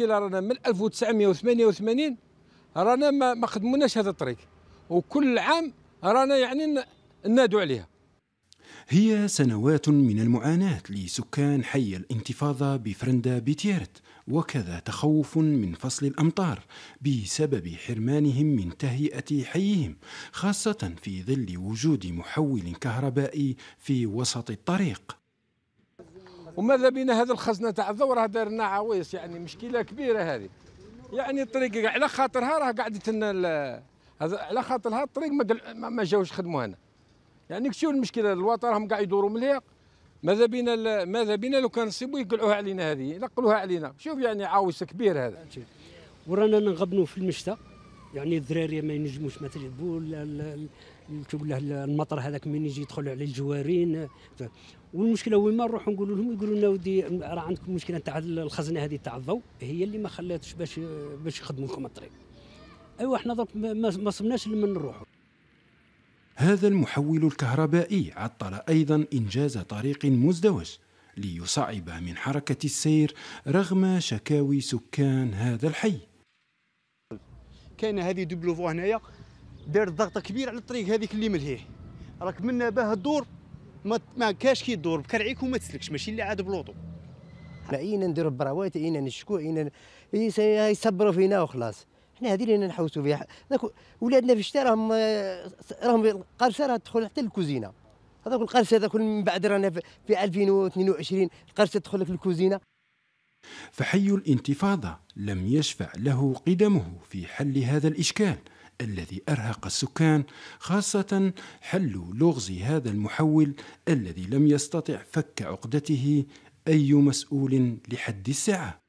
رانا من 1988 رانا ما, ما خدموناش هذا الطريق وكل عام رانا يعني نادوا عليها هي سنوات من المعاناة لسكان حي الانتفاضة بفرندا بتيرت وكذا تخوف من فصل الأمطار بسبب حرمانهم من تهيئة حيهم خاصة في ظل وجود محول كهربائي في وسط الطريق وماذا بينا هذا الخزنه تاع الضوء راه داير لنا يعني مشكله كبيره هذه يعني الطريق على خاطرها راه قعدت لنا هذا على خاطرها الطريق ما ما جاوش خدموا هنا يعني شو المشكله الوطن راهم قاعد يدوروا مليق ماذا بينا ماذا بينا لو كان نصيبوا يقلعوها علينا هذه ينقلوها علينا شوف يعني عويص كبير هذا ورانا نغبنوا في المشتى يعني الدراري ما ينجموش مثلا يلعبوا تقول المطر هذاك من يجي يدخل على الجوارين والمشكله وين ما نروح نقول لهم يقولوا لنا ودي راه عندكم مشكله تاع الخزنه هذه تاع الضوء هي اللي ما خلاتش باش باش يخدموا لكم الطريق ايوا احنا درك ما صبناش لما نروحوا هذا المحول الكهربائي عطل ايضا انجاز طريق مزدوج ليصعب من حركه السير رغم شكاوي سكان هذا الحي كاينه هذه فوا هنايا داير ضغط كبير على الطريق هذيك اللي ملهيه راك منا باه الدور ما ما كاش كي دور بكرعيك وما تسلكش ماشي اللي عاد بلوطو عينا نديرو براوات عينا نشكو عينا يصبروا فينا وخلاص حنا هذه اللي نحوسوا فيها ولادنا في الشتاء راهم راهم القرصه راه تدخل حتى للكوزينه هذاك القرصه هذاك من بعد رانا في 2022 القرصه تدخل لك الكوزينه فحي الانتفاضه لم يشفع له قدمه في حل هذا الاشكال الذي ارهق السكان خاصه حل لغز هذا المحول الذي لم يستطع فك عقدته اي مسؤول لحد الساعه